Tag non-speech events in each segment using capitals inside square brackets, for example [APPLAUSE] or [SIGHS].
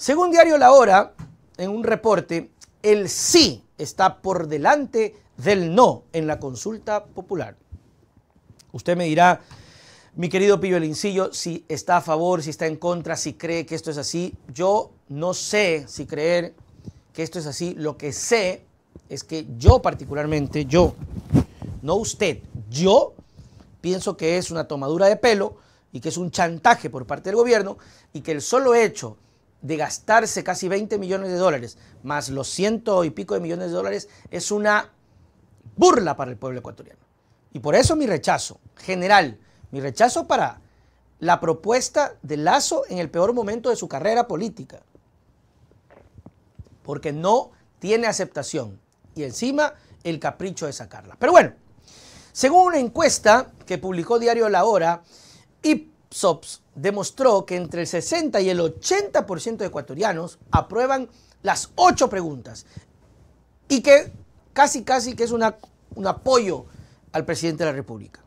Según Diario La Hora, en un reporte, el sí está por delante del no en la consulta popular. Usted me dirá, mi querido Pillo Lincillo, si está a favor, si está en contra, si cree que esto es así. Yo no sé si creer que esto es así. Lo que sé es que yo particularmente, yo, no usted, yo pienso que es una tomadura de pelo y que es un chantaje por parte del gobierno y que el solo hecho de gastarse casi 20 millones de dólares, más los ciento y pico de millones de dólares, es una burla para el pueblo ecuatoriano. Y por eso mi rechazo general, mi rechazo para la propuesta de Lazo en el peor momento de su carrera política, porque no tiene aceptación y encima el capricho de sacarla. Pero bueno, según una encuesta que publicó Diario La Hora, y Ipsos demostró que entre el 60 y el 80% de ecuatorianos aprueban las ocho preguntas y que casi casi que es un apoyo al presidente de la República.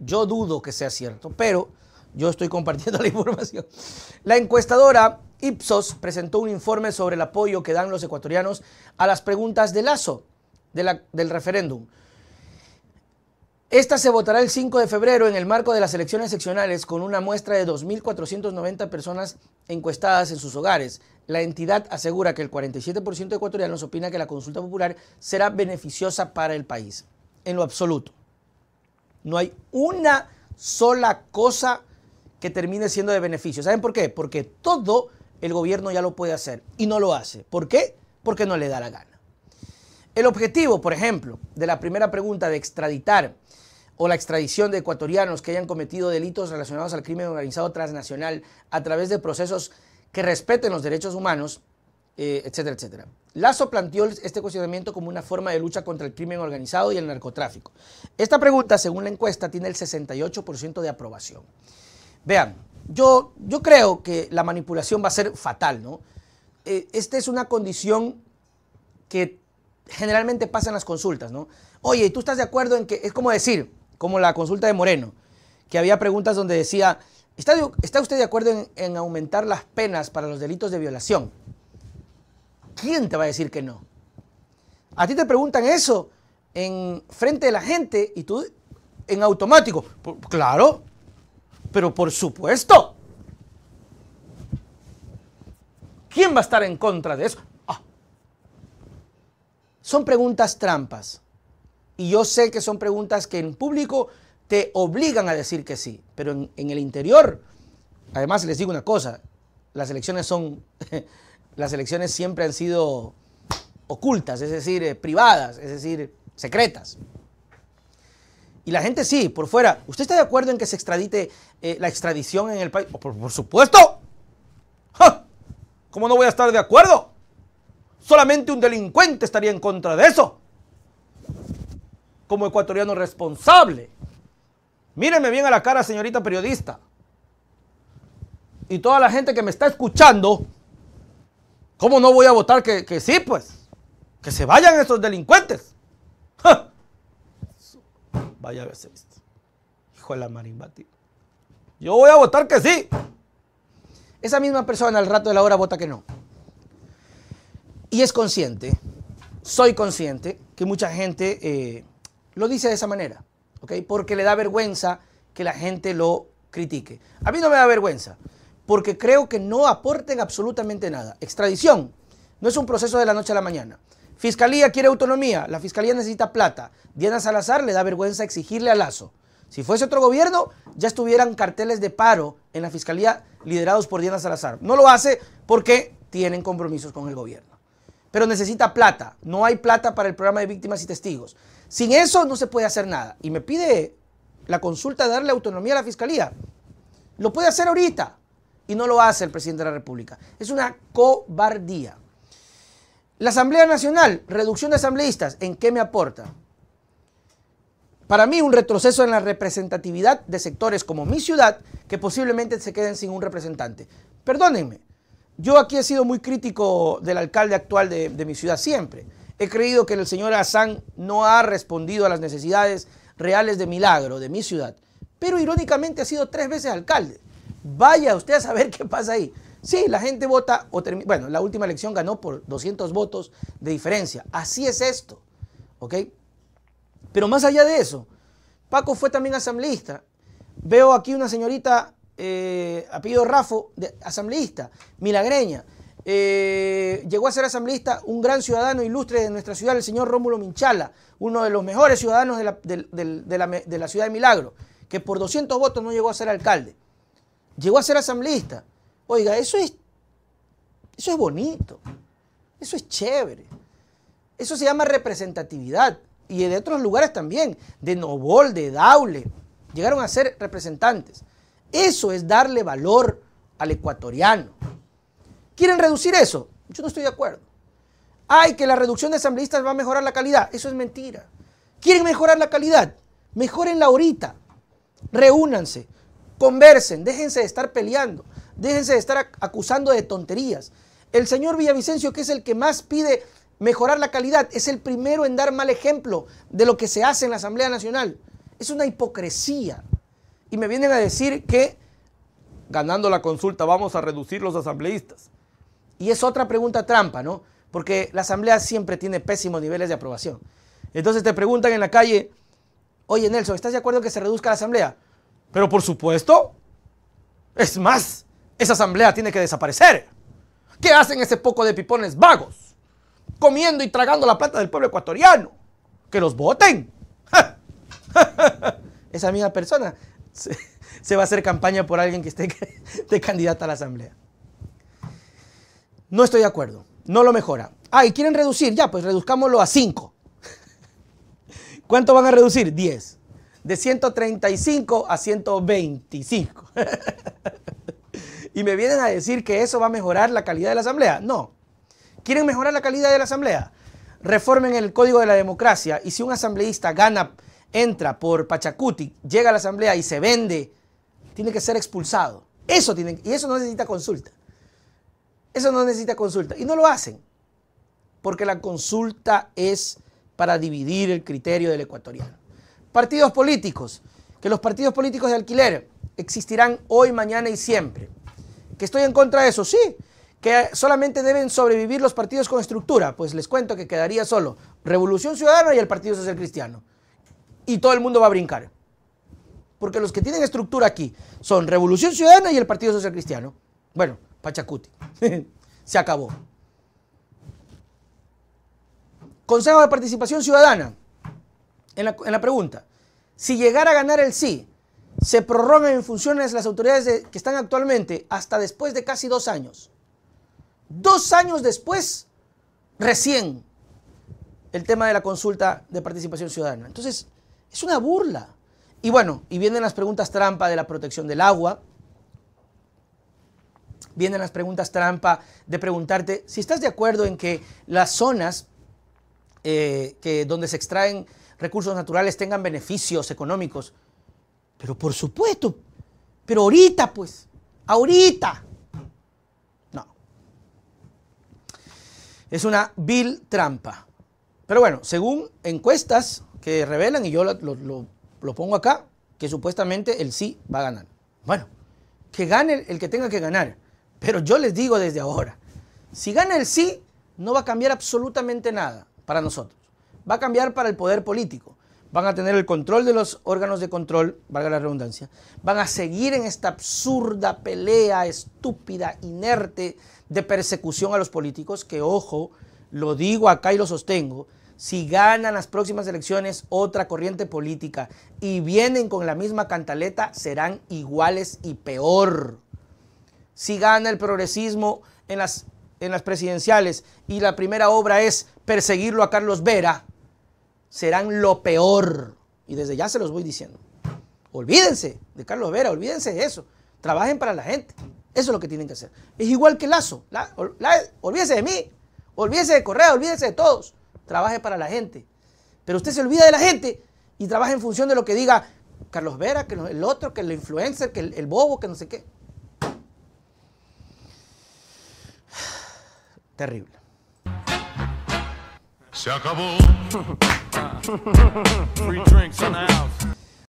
Yo dudo que sea cierto, pero yo estoy compartiendo [LAUGHS] la información. La encuestadora Ipsos presentó un informe sobre el apoyo que dan los ecuatorianos a las preguntas de Lazo del referéndum. Esta se votará el 5 de febrero en el marco de las elecciones seccionales con una muestra de 2.490 personas encuestadas en sus hogares. La entidad asegura que el 47% de ecuatorianos opina que la consulta popular será beneficiosa para el país. En lo absoluto. No hay una sola cosa que termine siendo de beneficio. ¿Saben por qué? Porque todo el gobierno ya lo puede hacer y no lo hace. ¿Por qué? Porque no le da la gana. El objetivo, por ejemplo, de la primera pregunta de extraditar o la extradición de ecuatorianos que hayan cometido delitos relacionados al crimen organizado transnacional a través de procesos que respeten los derechos humanos, eh, etcétera, etcétera. Lazo planteó este cuestionamiento como una forma de lucha contra el crimen organizado y el narcotráfico. Esta pregunta, según la encuesta, tiene el 68% de aprobación. Vean, yo, yo creo que la manipulación va a ser fatal, ¿no? Eh, esta es una condición que generalmente pasan las consultas, ¿no? Oye, ¿tú estás de acuerdo en que es como decir, como la consulta de Moreno, que había preguntas donde decía, ¿está, usted de acuerdo en aumentar las penas para los delitos de violación? ¿Quién te va a decir que no? A ti te preguntan eso en frente de la gente y tú en automático, claro, pero por supuesto. ¿Quién va a estar en contra de eso? Son preguntas trampas. Y yo sé que son preguntas que en público te obligan a decir que sí, pero en, el interior, además les digo una cosa, las elecciones son, [LAUGHS] las elecciones siempre han sido ocultas, es decir, eh, privadas, es decir, secretas. Y la gente sí, por fuera. ¿Usted está de acuerdo en que se extradite eh, la extradición en el país? Oh, por, supuesto. ¿Cómo no voy a estar de acuerdo? Solamente un delincuente estaría en contra de eso. Como ecuatoriano responsable. Mírenme bien a la cara, señorita periodista. Y toda la gente que me está escuchando, ¿cómo no voy a votar que, sí, pues? Que se vayan esos delincuentes. Vaya a visto. Hijo de la marimba, Yo voy a votar que sí. Esa misma persona al rato de la hora vota que no. Y es consciente, soy consciente que mucha gente eh, lo dice de esa manera, Porque le da vergüenza que la gente lo critique. A mí no me da vergüenza, porque creo que no aporten absolutamente nada. Extradición no es un proceso de la noche a la mañana. Fiscalía quiere autonomía, la fiscalía necesita plata. Diana Salazar le da vergüenza exigirle a Lazo. Si fuese otro gobierno, ya estuvieran carteles de paro en la fiscalía liderados por Diana Salazar. No lo hace porque tienen compromisos con el gobierno pero necesita plata. No hay plata para el programa de víctimas y testigos. Sin eso no se puede hacer nada. Y me pide la consulta de darle autonomía a la Fiscalía. Lo puede hacer ahorita y no lo hace el presidente de la República. Es una cobardía. La Asamblea Nacional, reducción de asambleístas, ¿en qué me aporta? Para mí un retroceso en la representatividad de sectores como mi ciudad que posiblemente se queden sin un representante. Perdónenme, yo aquí he sido muy crítico del alcalde actual de, mi ciudad siempre. He creído que el señor Hassan no ha respondido a las necesidades reales de Milagro, de mi ciudad. Pero irónicamente ha sido tres veces alcalde. Vaya usted a saber [LAUGHS] qué pasa ahí. Sí, la gente vota, o bueno, la última elección ganó por 200 votos de diferencia. Así es esto, ¿ok? Pero más allá de eso, Paco fue también asambleísta. Veo aquí una señorita eh, apellido Rafo, de, asambleísta, milagreña. Eh, llegó a ser asambleísta un gran ciudadano ilustre de nuestra ciudad, el señor Rómulo Minchala, uno de los mejores ciudadanos de la, ciudad de Milagro, que por 200 votos no llegó a ser alcalde. Llegó a ser asambleísta. Oiga, eso es, eso es bonito, eso es chévere. Eso se llama representatividad. Y de otros lugares también, de Novol, de Daule, llegaron a ser representantes. Eso es darle valor al ecuatoriano. ¿Quieren reducir eso? Yo no estoy de acuerdo. Ay, que la reducción de asambleístas va a mejorar la calidad. Eso es mentira. ¿Quieren mejorar la calidad? Mejorenla ahorita. Reúnanse, conversen, déjense de estar peleando, déjense de estar acusando de tonterías. El señor Villavicencio, que es el que más pide mejorar la calidad, es el primero en dar mal ejemplo de lo que se hace en la Asamblea Nacional. Es una hipocresía y me vienen a decir que ganando la consulta vamos a reducir los asambleístas. Y es otra pregunta trampa, ¿no? Porque la asamblea siempre tiene pésimos niveles de aprobación. Entonces te preguntan en la calle, oye Nelson, ¿estás de acuerdo que se reduzca la asamblea? Pero por supuesto, es más, esa asamblea tiene que desaparecer. ¿Qué hacen ese poco de pipones vagos? Comiendo y tragando la plata del pueblo ecuatoriano. Que los voten. [LAUGHS] Esa misma persona se, va a hacer campaña por alguien que esté de [LAUGHS] candidata a la asamblea. No estoy de acuerdo, no lo mejora. Ah, y quieren reducir, ya, pues reduzcámoslo a 5. [LAUGHS] ¿Cuánto van a reducir? 10. De 135 a 125. [LAUGHS] y me vienen a decir que eso va a mejorar la calidad de la asamblea. No. ¿Quieren mejorar la calidad de la asamblea? Reformen el código de la democracia y si un asambleísta gana entra por Pachacuti, llega a la asamblea y se vende, tiene que ser expulsado. Eso tiene y eso no necesita consulta. Eso no necesita consulta. Y no lo hacen, porque la consulta es para dividir el criterio del ecuatoriano. Partidos políticos, que los partidos políticos de alquiler existirán hoy, mañana y siempre. Que estoy en contra de eso, sí. Que solamente deben sobrevivir los partidos con estructura, pues les cuento que quedaría solo Revolución Ciudadana y el Partido Social Cristiano y todo el mundo va a brincar. Porque los que tienen estructura aquí son Revolución Ciudadana y el Partido Social Cristiano. Bueno, Pachacuti. [LAUGHS] Se acabó. Consejo de Participación Ciudadana. En la, pregunta. Si llegara a ganar el sí, se prorrogan en funciones las autoridades que están actualmente hasta después de casi dos años. Dos años después, recién, el tema de la consulta de participación ciudadana. Entonces, es una burla. Y bueno, y vienen las preguntas trampa de la protección del agua. Vienen las preguntas trampa de preguntarte si estás de acuerdo en que las zonas eh, que, donde se extraen recursos naturales tengan beneficios económicos. Pero por supuesto, pero ahorita pues, ahorita. No. Es una vil trampa. Pero bueno, según encuestas, que revelan y yo lo, pongo acá, que supuestamente el sí va a ganar. Bueno, que gane el que tenga que ganar. Pero yo les digo desde ahora, si gana el sí, no va a cambiar absolutamente nada para nosotros. Va a cambiar para el poder político. Van a tener el control de los órganos de control, valga la redundancia. Van a seguir en esta absurda pelea estúpida, inerte, de persecución a los políticos, que ojo, lo digo acá y lo sostengo, si ganan las próximas elecciones otra corriente política y vienen con la misma cantaleta, serán iguales y peor. Si gana el progresismo en las, en las presidenciales y la primera obra es perseguirlo a Carlos Vera, serán lo peor. Y desde ya se los voy diciendo. Olvídense de Carlos Vera, olvídense de eso. Trabajen para la gente. Eso es lo que tienen que hacer. Es igual que Lazo. olvídense de mí, olvídense de Correa, olvídense de todos trabaje para la gente. Pero usted se olvida de la gente y trabaja en función de lo que diga Carlos Vera, que el otro, que el influencer, que el, bobo, que no sé qué. [SIGHS] Terrible. Se acabó. [LAUGHS] Free drinks